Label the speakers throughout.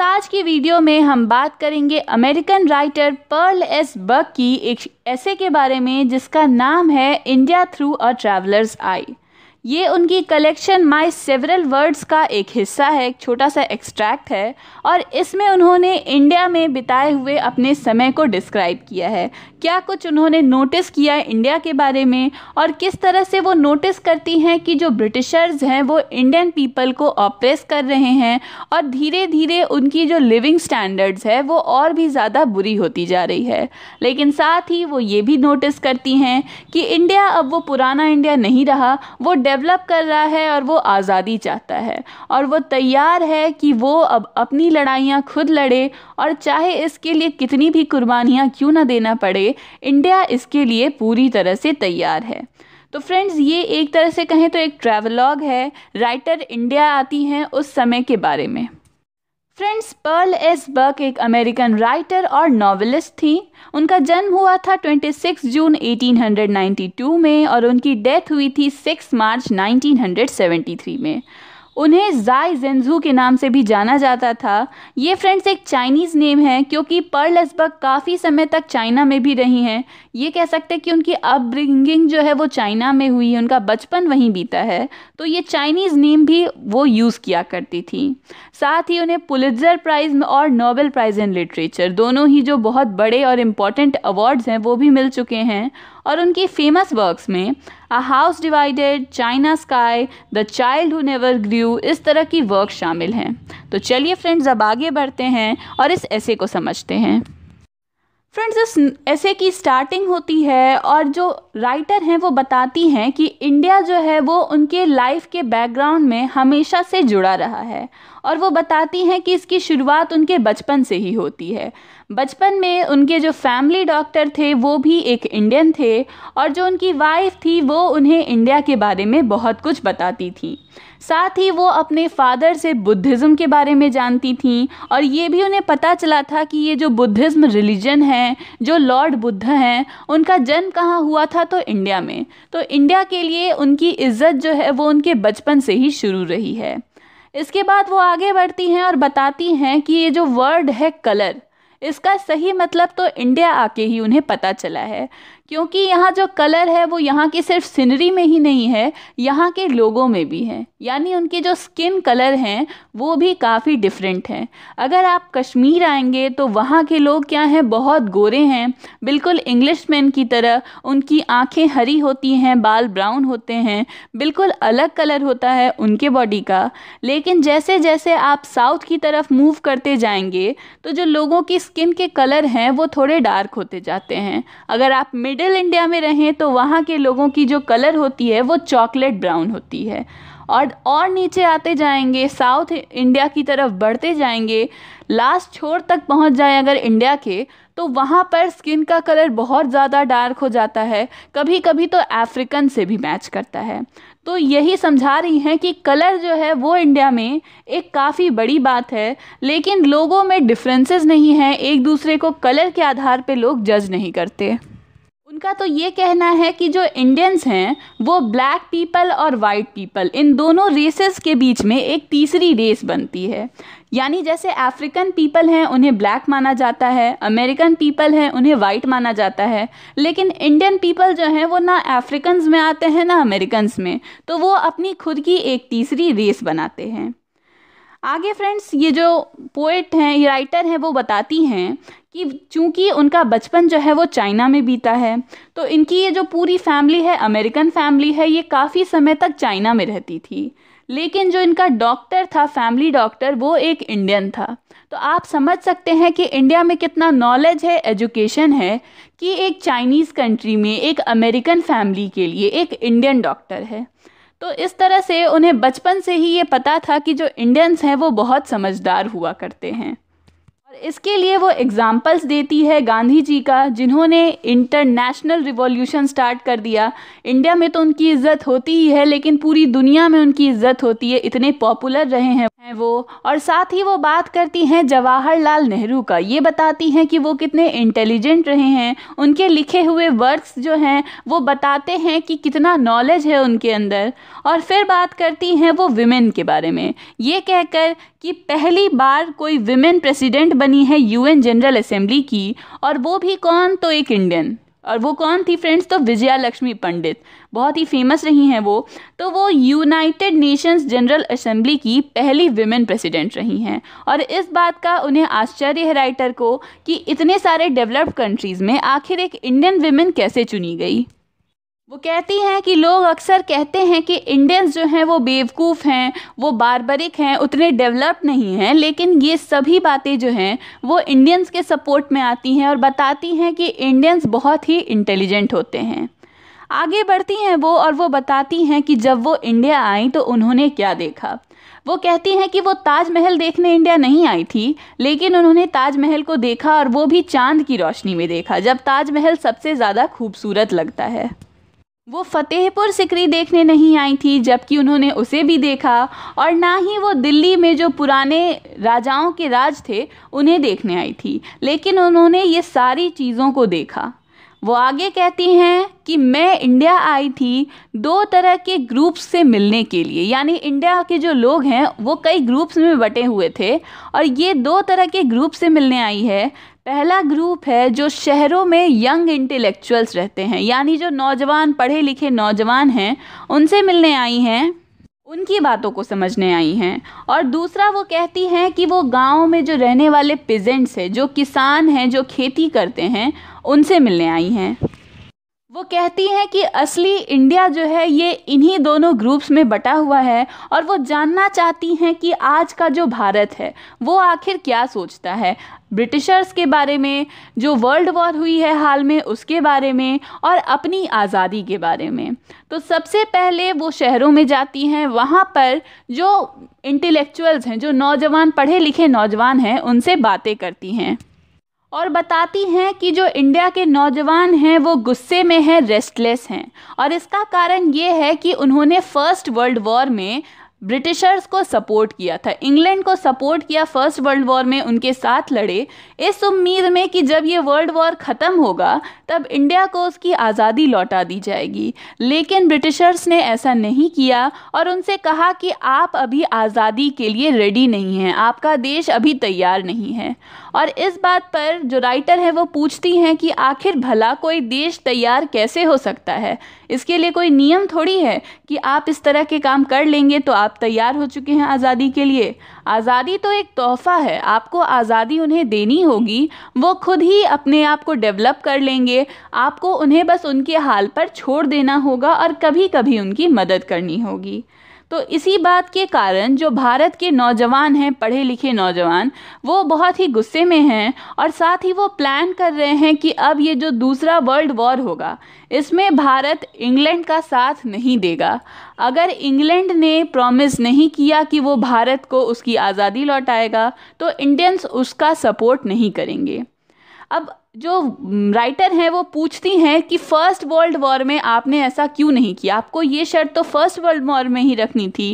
Speaker 1: आज की वीडियो में हम बात करेंगे American writer Pearl S Buck की एक ऐसे के बारे में जिसका नाम है India through a traveller's eye ये उनकी कलेक्शन माय सेवरल वर्ड्स का एक हिस्सा है एक छोटा सा एक्सट्रैक्ट है और इसमें उन्होंने इंडिया में बिताए हुए अपने समय को डिस्क्राइब किया है क्या कुछ उन्होंने नोटिस किया है इंडिया के बारे में और किस तरह से वो नोटिस करती हैं कि जो ब्रिटिशर्स हैं वो इंडियन पीपल को ऑप्रेस कर रहे हैं और धीरे धीरे उनकी जो लिविंग स्टैंडर्ड्स है वो और भी ज़्यादा बुरी होती जा रही है लेकिन साथ ही वो ये भी नोटिस करती हैं कि इंडिया अब वो पुराना इंडिया नहीं रहा वो डेवलप कर रहा है और वो आज़ादी चाहता है और वो तैयार है कि वो अब अपनी लड़ाइयाँ खुद लड़े और चाहे इसके लिए कितनी भी कुर्बानियाँ क्यों ना देना पड़े इंडिया इसके लिए पूरी तरह से तैयार है तो फ्रेंड्स ये एक तरह से कहें तो एक ट्रैवलॉग है राइटर इंडिया आती हैं उस समय के बारे में फ्रेंड्स पर्ल एस बर्क एक अमेरिकन राइटर और नॉवेलिस्ट थी उनका जन्म हुआ था 26 जून 1892 में और उनकी डेथ हुई थी 6 मार्च 1973 में उन्हें जाई जेंजू के नाम से भी जाना जाता था ये फ्रेंड्स एक चाइनीज़ नेम है क्योंकि पर्ल असबक काफ़ी समय तक चाइना में भी रही हैं ये कह सकते हैं कि उनकी अपब्रिंगिंग जो है वो चाइना में हुई है उनका बचपन वहीं बीता है तो ये चाइनीज़ नेम भी वो यूज़ किया करती थी साथ ही उन्हें पुलिजर प्राइज़ और नोबेल प्राइज़ इन लिटरेचर दोनों ही जो बहुत बड़े और इम्पॉर्टेंट अवार्ड्स हैं वो भी मिल चुके हैं और उनकी फेमस वर्क्स में a house divided China sky the child who never grew इस तरह की वर्क शामिल हैं तो चलिए फ्रेंड्स अब आगे बढ़ते हैं और इस ऐसे को समझते हैं फ्रेंड्स इस ऐसे की स्टार्टिंग होती है और जो राइटर हैं वो बताती हैं कि इंडिया जो है वो उनके लाइफ के बैकग्राउंड में हमेशा से जुड़ा रहा है और वो बताती हैं कि इसकी शुरुआत उनके बचपन से ही होती है बचपन में उनके जो फैमिली डॉक्टर थे वो भी एक इंडियन थे और जो उनकी वाइफ थी वो उन्हें इंडिया के बारे में बहुत कुछ बताती थी साथ ही वो अपने फादर से बुद्धिज़्म के बारे में जानती थीं और ये भी उन्हें पता चला था कि ये जो बुद्धिज़्म रिलीजन है जो लॉर्ड बुद्ध हैं उनका जन्म कहाँ हुआ था तो इंडिया में तो इंडिया के लिए उनकी इज्जत जो है वो उनके बचपन से ही शुरू रही है इसके बाद वो आगे बढ़ती हैं और बताती हैं कि ये जो वर्ड है कलर इसका सही मतलब तो इंडिया आके ही उन्हें पता चला है क्योंकि यहाँ जो कलर है वो यहाँ की सिर्फ सीनरी में ही नहीं है यहाँ के लोगों में भी है यानी उनके जो स्किन कलर हैं वो भी काफ़ी डिफरेंट हैं अगर आप कश्मीर आएंगे तो वहाँ के लोग क्या हैं बहुत गोरे हैं बिल्कुल इंग्लिश मैन की तरह उनकी आंखें हरी होती हैं बाल ब्राउन होते हैं बिल्कुल अलग कलर होता है उनके बॉडी का लेकिन जैसे जैसे आप साउथ की तरफ मूव करते जाएंगे तो जो लोगों की स्किन के कलर हैं वो थोड़े डार्क होते जाते हैं अगर आप मिड मिडिल इंडिया में रहें तो वहाँ के लोगों की जो कलर होती है वो चॉकलेट ब्राउन होती है और और नीचे आते जाएंगे साउथ इंडिया की तरफ बढ़ते जाएंगे लास्ट छोर तक पहुंच जाए अगर इंडिया के तो वहाँ पर स्किन का कलर बहुत ज़्यादा डार्क हो जाता है कभी कभी तो अफ्रीकन से भी मैच करता है तो यही समझा रही हैं कि कलर जो है वो इंडिया में एक काफ़ी बड़ी बात है लेकिन लोगों में डिफरेंसेस नहीं हैं एक दूसरे को कलर के आधार पे लोग जज नहीं करते उनका तो ये कहना है कि जो इंडियंस हैं वो ब्लैक पीपल और वाइट पीपल इन दोनों रेसेस के बीच में एक तीसरी रेस बनती है यानी जैसे अफ्रीकन पीपल हैं उन्हें ब्लैक माना जाता है अमेरिकन पीपल हैं उन्हें वाइट माना जाता है लेकिन इंडियन पीपल जो हैं वो ना अफ्रीकन्स में आते हैं ना अमेरिकन्स में तो वो अपनी खुद की एक तीसरी रेस बनाते हैं आगे फ्रेंड्स ये जो पोइट हैं ये राइटर हैं वो बताती हैं कि चूंकि उनका बचपन जो है वो चाइना में बीता है तो इनकी ये जो पूरी फैमिली है अमेरिकन फैमिली है ये काफ़ी समय तक चाइना में रहती थी लेकिन जो इनका डॉक्टर था फैमिली डॉक्टर वो एक इंडियन था तो आप समझ सकते हैं कि इंडिया में कितना नॉलेज है एजुकेशन है कि एक चाइनीज़ कंट्री में एक अमेरिकन फैमिली के लिए एक इंडियन डॉक्टर है तो इस तरह से उन्हें बचपन से ही ये पता था कि जो इंडियंस हैं वो बहुत समझदार हुआ करते हैं और इसके लिए वो एग्ज़ाम्पल्स देती है गांधी जी का जिन्होंने इंटरनेशनल रिवॉल्यूशन स्टार्ट कर दिया इंडिया में तो उनकी इज़्ज़त होती ही है लेकिन पूरी दुनिया में उनकी इज़्ज़त होती है इतने पॉपुलर रहे हैं हैं वो और साथ ही वो बात करती हैं जवाहरलाल नेहरू का ये बताती हैं कि वो कितने इंटेलिजेंट रहे हैं उनके लिखे हुए वर्ड्स जो हैं वो बताते हैं कि कितना नॉलेज है उनके अंदर और फिर बात करती हैं वो विमेन के बारे में ये कहकर कि पहली बार कोई विमेन प्रेसिडेंट बनी है यूएन जनरल असेंबली की और वो भी कौन तो एक इंडियन और वो कौन थी फ्रेंड्स तो विजया लक्ष्मी पंडित बहुत ही फेमस रही हैं वो तो वो यूनाइटेड नेशंस जनरल असेंबली की पहली विमेन प्रेसिडेंट रही हैं और इस बात का उन्हें आश्चर्य है राइटर को कि इतने सारे डेवलप्ड कंट्रीज़ में आखिर एक इंडियन विमेन कैसे चुनी गई वो कहती हैं कि लोग अक्सर कहते हैं कि इंडियंस जो हैं वो बेवकूफ़ हैं वो बारबरिक हैं उतने डेवलप नहीं हैं लेकिन ये सभी बातें जो हैं वो इंडियंस के सपोर्ट में आती हैं और बताती हैं कि इंडियंस बहुत ही इंटेलिजेंट होते हैं आगे बढ़ती हैं वो और वो बताती हैं कि जब वो इंडिया आई तो उन्होंने क्या देखा वो कहती हैं कि वो ताजमहल देखने इंडिया नहीं आई थी लेकिन उन्होंने ताजमहल को देखा और वो भी चांद की रोशनी में देखा जब ताजमहल सबसे ज़्यादा खूबसूरत लगता है वो फतेहपुर सिकरी देखने नहीं आई थी जबकि उन्होंने उसे भी देखा और ना ही वो दिल्ली में जो पुराने राजाओं के राज थे उन्हें देखने आई थी लेकिन उन्होंने ये सारी चीज़ों को देखा वो आगे कहती हैं कि मैं इंडिया आई थी दो तरह के ग्रुप्स से मिलने के लिए यानी इंडिया के जो लोग हैं वो कई ग्रुप्स में बटे हुए थे और ये दो तरह के ग्रुप से मिलने आई है पहला ग्रुप है जो शहरों में यंग इंटेलेक्चुअल्स रहते हैं यानी जो नौजवान पढ़े लिखे नौजवान हैं उनसे मिलने आई हैं उनकी बातों को समझने आई हैं और दूसरा वो कहती हैं कि वो गांव में जो रहने वाले पेजेंट्स हैं जो किसान हैं जो खेती करते हैं उनसे मिलने आई हैं वो कहती हैं कि असली इंडिया जो है ये इन्हीं दोनों ग्रुप्स में बटा हुआ है और वो जानना चाहती हैं कि आज का जो भारत है वो आखिर क्या सोचता है ब्रिटिशर्स के बारे में जो वर्ल्ड वॉर हुई है हाल में उसके बारे में और अपनी आज़ादी के बारे में तो सबसे पहले वो शहरों में जाती हैं वहाँ पर जो इंटेलेक्चुअल्स हैं जो नौजवान पढ़े लिखे नौजवान हैं उनसे बातें करती हैं और बताती हैं कि जो इंडिया के नौजवान हैं वो गुस्से में हैं रेस्टलेस हैं और इसका कारण ये है कि उन्होंने फर्स्ट वर्ल्ड वॉर में ब्रिटिशर्स को सपोर्ट किया था इंग्लैंड को सपोर्ट किया फर्स्ट वर्ल्ड वॉर में उनके साथ लड़े इस उम्मीद में कि जब ये वर्ल्ड वॉर ख़त्म होगा तब इंडिया को उसकी आज़ादी लौटा दी जाएगी लेकिन ब्रिटिशर्स ने ऐसा नहीं किया और उनसे कहा कि आप अभी आज़ादी के लिए रेडी नहीं हैं आपका देश अभी तैयार नहीं है और इस बात पर जो राइटर है वो पूछती हैं कि आखिर भला कोई देश तैयार कैसे हो सकता है इसके लिए कोई नियम थोड़ी है कि आप इस तरह के काम कर लेंगे तो आप तैयार हो चुके हैं आज़ादी के लिए आज़ादी तो एक तोहफ़ा है आपको आज़ादी उन्हें देनी होगी वो खुद ही अपने आप को डेवलप कर लेंगे आपको उन्हें बस उनके हाल पर छोड़ देना होगा और कभी कभी उनकी मदद करनी होगी तो इसी बात के कारण जो भारत के नौजवान हैं पढ़े लिखे नौजवान वो बहुत ही गुस्से में हैं और साथ ही वो प्लान कर रहे हैं कि अब ये जो दूसरा वर्ल्ड वॉर होगा इसमें भारत इंग्लैंड का साथ नहीं देगा अगर इंग्लैंड ने प्रॉमिस नहीं किया कि वो भारत को उसकी आज़ादी लौटाएगा तो इंडियंस उसका सपोर्ट नहीं करेंगे अब जो राइटर हैं वो पूछती हैं कि फ़र्स्ट वर्ल्ड वॉर में आपने ऐसा क्यों नहीं किया आपको ये शर्त तो फर्स्ट वर्ल्ड वॉर में ही रखनी थी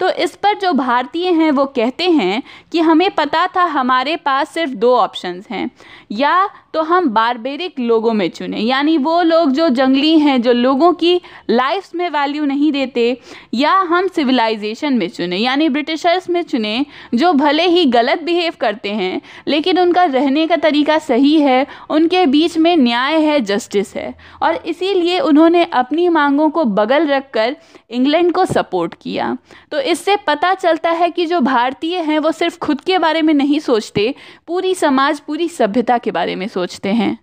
Speaker 1: तो इस पर जो भारतीय हैं वो कहते हैं कि हमें पता था हमारे पास सिर्फ दो ऑप्शंस हैं या तो हम बारबेरिक लोगों में चुने यानी वो लोग जो जंगली हैं जो लोगों की लाइफ में वैल्यू नहीं देते या हम सिविलाइजेशन में चुने यानी ब्रिटिशर्स में चुने जो भले ही गलत बिहेव करते हैं लेकिन उनका रहने का तरीका सही है उनके बीच में न्याय है जस्टिस है और इसीलिए उन्होंने अपनी मांगों को बगल रख कर इंग्लैंड को सपोर्ट किया तो इससे पता चलता है कि जो भारतीय हैं वो सिर्फ खुद के बारे में नहीं सोचते पूरी समाज पूरी सभ्यता अमेरिका के बारे में सोचते हैं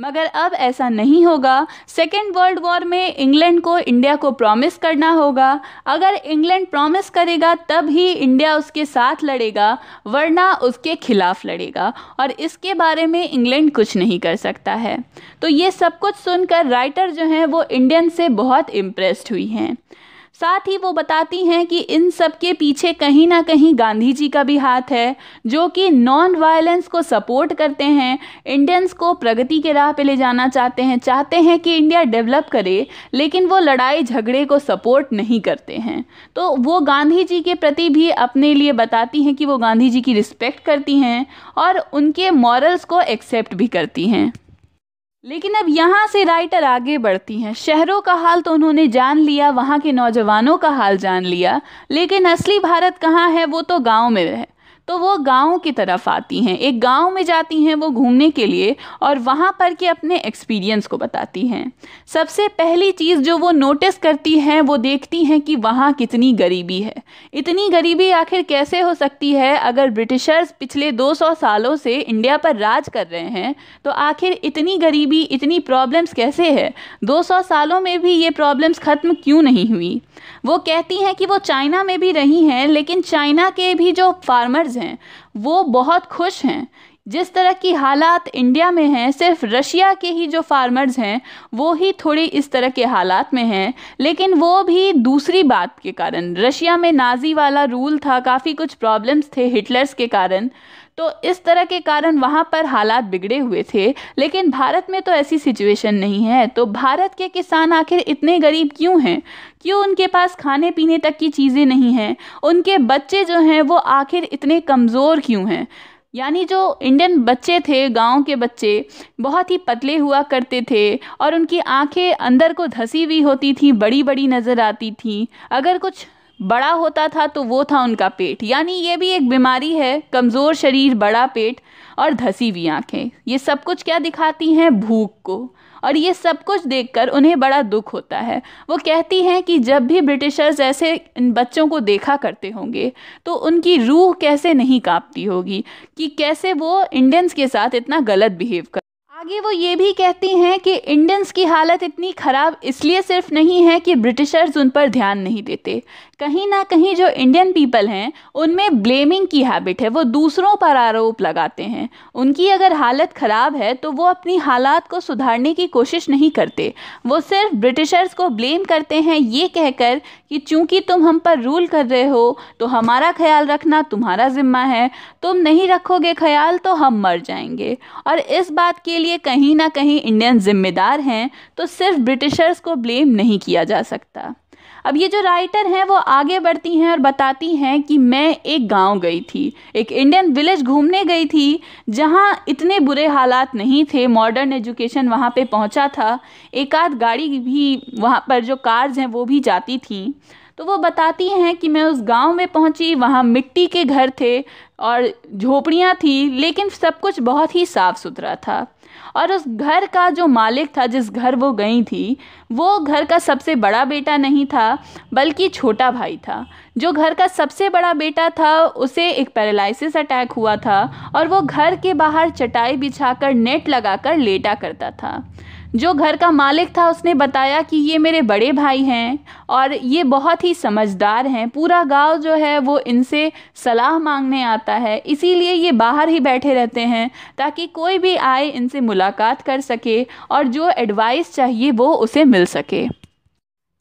Speaker 1: मगर अब ऐसा नहीं होगा सेकेंड वर्ल्ड वॉर में इंग्लैंड को इंडिया को प्रॉमिस करना होगा अगर इंग्लैंड प्रॉमिस करेगा तब ही इंडिया उसके साथ लड़ेगा वरना उसके खिलाफ लड़ेगा और इसके बारे में इंग्लैंड कुछ नहीं कर सकता है तो ये सब कुछ सुनकर राइटर जो हैं वो इंडियन से बहुत इम्प्रेस्ड हुई हैं साथ ही वो बताती हैं कि इन सब के पीछे कहीं ना कहीं गांधी जी का भी हाथ है जो कि नॉन वायलेंस को सपोर्ट करते हैं इंडियंस को प्रगति के राह पे ले जाना चाहते हैं चाहते हैं कि इंडिया डेवलप करे लेकिन वो लड़ाई झगड़े को सपोर्ट नहीं करते हैं तो वो गांधी जी के प्रति भी अपने लिए बताती हैं कि वो गांधी जी की रिस्पेक्ट करती हैं और उनके मॉरल्स को एक्सेप्ट भी करती हैं लेकिन अब यहाँ से राइटर आगे बढ़ती हैं शहरों का हाल तो उन्होंने जान लिया वहाँ के नौजवानों का हाल जान लिया लेकिन असली भारत कहाँ है वो तो गांव में है तो वो गाँव की तरफ आती हैं एक गाँव में जाती हैं वो घूमने के लिए और वहाँ पर के अपने एक्सपीरियंस को बताती हैं सबसे पहली चीज़ जो वो नोटिस करती हैं वो देखती हैं कि वहाँ कितनी गरीबी है इतनी गरीबी आखिर कैसे हो सकती है अगर ब्रिटिशर्स पिछले 200 सालों से इंडिया पर राज कर रहे हैं तो आखिर इतनी गरीबी इतनी प्रॉब्लम्स कैसे है दो सालों में भी ये प्रॉब्लम्स ख़त्म क्यों नहीं हुई वो कहती हैं कि वो चाइना में भी रही हैं लेकिन चाइना के भी जो फार्मर्स हैं वो बहुत खुश हैं जिस तरह की हालात इंडिया में हैं सिर्फ रशिया के ही जो फार्मर्स हैं वो ही थोड़ी इस तरह के हालात में हैं लेकिन वो भी दूसरी बात के कारण रशिया में नाजी वाला रूल था काफ़ी कुछ प्रॉब्लम्स थे हिटलर्स के कारण तो इस तरह के कारण वहाँ पर हालात बिगड़े हुए थे लेकिन भारत में तो ऐसी सिचुएशन नहीं है तो भारत के किसान आखिर इतने गरीब क्यों हैं क्यों उनके पास खाने पीने तक की चीज़ें नहीं हैं उनके बच्चे जो हैं वो आखिर इतने कमज़ोर क्यों हैं यानी जो इंडियन बच्चे थे गांव के बच्चे बहुत ही पतले हुआ करते थे और उनकी आंखें अंदर को धसी हुई होती थी बड़ी बड़ी नज़र आती थीं अगर कुछ बड़ा होता था तो वो था उनका पेट यानी ये भी एक बीमारी है कमज़ोर शरीर बड़ा पेट और धसी हुई आँखें ये सब कुछ क्या दिखाती हैं भूख को और ये सब कुछ देखकर उन्हें बड़ा दुख होता है वो कहती हैं कि जब भी ब्रिटिशर्स ऐसे इन बच्चों को देखा करते होंगे तो उनकी रूह कैसे नहीं कांपती होगी कि कैसे वो इंडियंस के साथ इतना गलत बिहेव कर आगे वो ये भी कहती हैं कि इंडियंस की हालत इतनी ख़राब इसलिए सिर्फ नहीं है कि ब्रिटिशर्स उन पर ध्यान नहीं देते कहीं ना कहीं जो इंडियन पीपल हैं उनमें ब्लेमिंग की हैबिट है वो दूसरों पर आरोप लगाते हैं उनकी अगर हालत ख़राब है तो वो अपनी हालात को सुधारने की कोशिश नहीं करते वो सिर्फ ब्रिटिशर्स को ब्लेम करते हैं ये कहकर कि चूंकि तुम हम पर रूल कर रहे हो तो हमारा ख्याल रखना तुम्हारा ज़िम्मा है तुम नहीं रखोगे ख्याल तो हम मर जाएंगे और इस बात के लिए कहीं ना कहीं इंडियन ज़िम्मेदार हैं तो सिर्फ ब्रिटिशर्स को ब्लेम नहीं किया जा सकता अब ये जो राइटर हैं वो आगे बढ़ती हैं और बताती हैं कि मैं एक गांव गई थी एक इंडियन विलेज घूमने गई थी जहां इतने बुरे हालात नहीं थे मॉडर्न एजुकेशन वहां पे पहुंचा था एक आध गाड़ी भी वहां पर जो कार्स हैं वो भी जाती थी तो वो बताती हैं कि मैं उस गांव में पहुंची वहाँ मिट्टी के घर थे और झोपड़ियाँ थी लेकिन सब कुछ बहुत ही साफ़ सुथरा था और उस घर का जो मालिक था जिस घर वो गई थी वो घर का सबसे बड़ा बेटा नहीं था बल्कि छोटा भाई था जो घर का सबसे बड़ा बेटा था उसे एक पैरालिसिस अटैक हुआ था और वो घर के बाहर चटाई बिछाकर नेट लगाकर लेटा करता था जो घर का मालिक था उसने बताया कि ये मेरे बड़े भाई हैं और ये बहुत ही समझदार हैं पूरा गांव जो है वो इनसे सलाह मांगने आता है इसीलिए ये बाहर ही बैठे रहते हैं ताकि कोई भी आए इनसे मुलाकात कर सके और जो एडवाइस चाहिए वो उसे मिल सके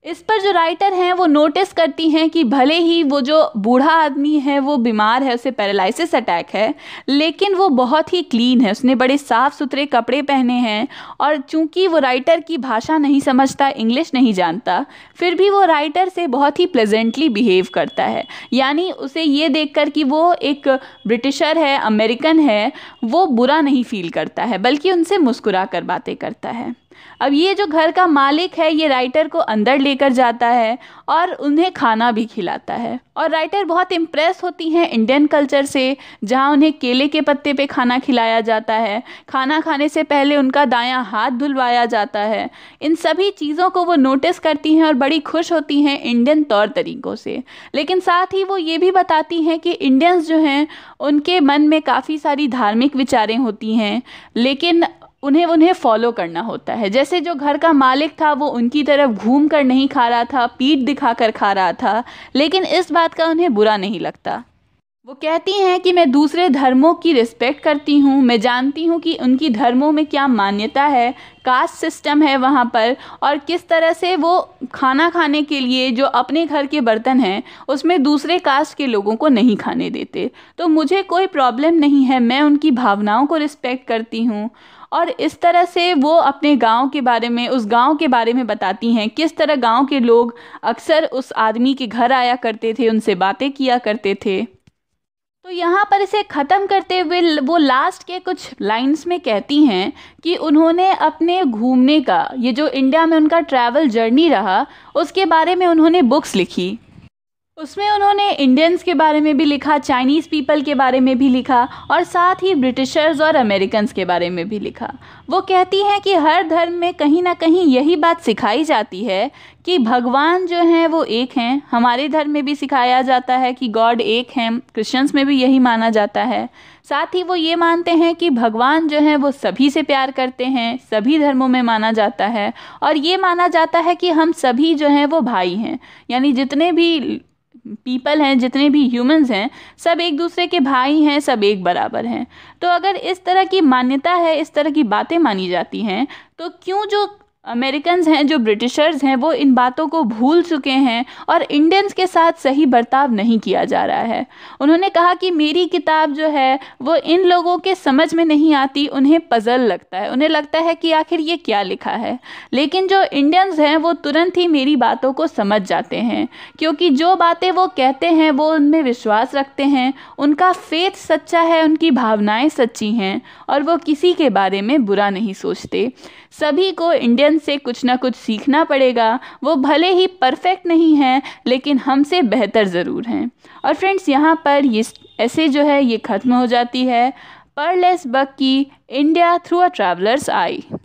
Speaker 1: इस पर जो राइटर हैं वो नोटिस करती हैं कि भले ही वो जो बूढ़ा आदमी है वो बीमार है उसे पैरालिसिस अटैक है लेकिन वो बहुत ही क्लीन है उसने बड़े साफ़ सुथरे कपड़े पहने हैं और चूंकि वो राइटर की भाषा नहीं समझता इंग्लिश नहीं जानता फिर भी वो राइटर से बहुत ही प्लेजेंटली बिहेव करता है यानी उसे ये देख कर कि वो एक ब्रिटिशर है अमेरिकन है वो बुरा नहीं फील करता है बल्कि उनसे मुस्कुरा कर बातें करता है अब ये जो घर का मालिक है ये राइटर को अंदर लेकर जाता है और उन्हें खाना भी खिलाता है और राइटर बहुत इम्प्रेस होती हैं इंडियन कल्चर से जहाँ उन्हें केले के पत्ते पे खाना खिलाया जाता है खाना खाने से पहले उनका दायां हाथ धुलवाया जाता है इन सभी चीज़ों को वो नोटिस करती हैं और बड़ी खुश होती हैं इंडियन तौर तरीक़ों से लेकिन साथ ही वो ये भी बताती हैं कि इंडियंस जो हैं उनके मन में काफ़ी सारी धार्मिक विचारें होती हैं लेकिन उन्हें उन्हें फॉलो करना होता है जैसे जो घर का मालिक था वो उनकी तरफ घूम कर नहीं खा रहा था पीठ दिखा कर खा रहा था लेकिन इस बात का उन्हें बुरा नहीं लगता वो कहती हैं कि मैं दूसरे धर्मों की रिस्पेक्ट करती हूँ मैं जानती हूँ कि उनकी धर्मों में क्या मान्यता है कास्ट सिस्टम है वहाँ पर और किस तरह से वो खाना खाने के लिए जो अपने घर के बर्तन हैं उसमें दूसरे कास्ट के लोगों को नहीं खाने देते तो मुझे कोई प्रॉब्लम नहीं है मैं उनकी भावनाओं को रिस्पेक्ट करती हूँ और इस तरह से वो अपने गांव के बारे में उस गांव के बारे में बताती हैं किस तरह गांव के लोग अक्सर उस आदमी के घर आया करते थे उनसे बातें किया करते थे तो यहाँ पर इसे ख़त्म करते हुए वो लास्ट के कुछ लाइंस में कहती हैं कि उन्होंने अपने घूमने का ये जो इंडिया में उनका ट्रैवल जर्नी रहा उसके बारे में उन्होंने बुक्स लिखी उसमें उन्होंने इंडियंस के बारे में भी लिखा चाइनीज़ पीपल के बारे में भी लिखा और साथ ही ब्रिटिशर्स और अमेरिकन्स के बारे में भी लिखा वो कहती हैं कि हर धर्म में कहीं ना कहीं यही बात सिखाई जाती है कि भगवान जो हैं वो एक हैं हमारे धर्म में भी सिखाया जाता है कि गॉड एक हैं क्रिश्चियंस में भी यही माना जाता है साथ ही वो ये मानते हैं कि भगवान जो हैं वो सभी से प्यार करते हैं सभी धर्मों में माना जाता है और ये माना जाता है कि हम सभी जो हैं वो भाई हैं यानी जितने भी पीपल हैं जितने भी ह्यूमंस हैं सब एक दूसरे के भाई हैं सब एक बराबर हैं तो अगर इस तरह की मान्यता है इस तरह की बातें मानी जाती हैं तो क्यों जो अमेरिकन हैं जो ब्रिटिशर्स हैं वो इन बातों को भूल चुके हैं और इंडियंस के साथ सही बर्ताव नहीं किया जा रहा है उन्होंने कहा कि मेरी किताब जो है वो इन लोगों के समझ में नहीं आती उन्हें पज़ल लगता है उन्हें लगता है कि आखिर ये क्या लिखा है लेकिन जो इंडियंस हैं वो तुरंत ही मेरी बातों को समझ जाते हैं क्योंकि जो बातें वो कहते हैं वो उनमें विश्वास रखते हैं उनका फेथ सच्चा है उनकी भावनाएँ सच्ची हैं और वो किसी के बारे में बुरा नहीं सोचते सभी को इंडियन से कुछ ना कुछ सीखना पड़ेगा वो भले ही परफेक्ट नहीं है लेकिन हमसे बेहतर ज़रूर हैं और फ्रेंड्स यहाँ पर ये ऐसे जो है ये ख़त्म हो जाती है परलेस बक की India through a traveller's I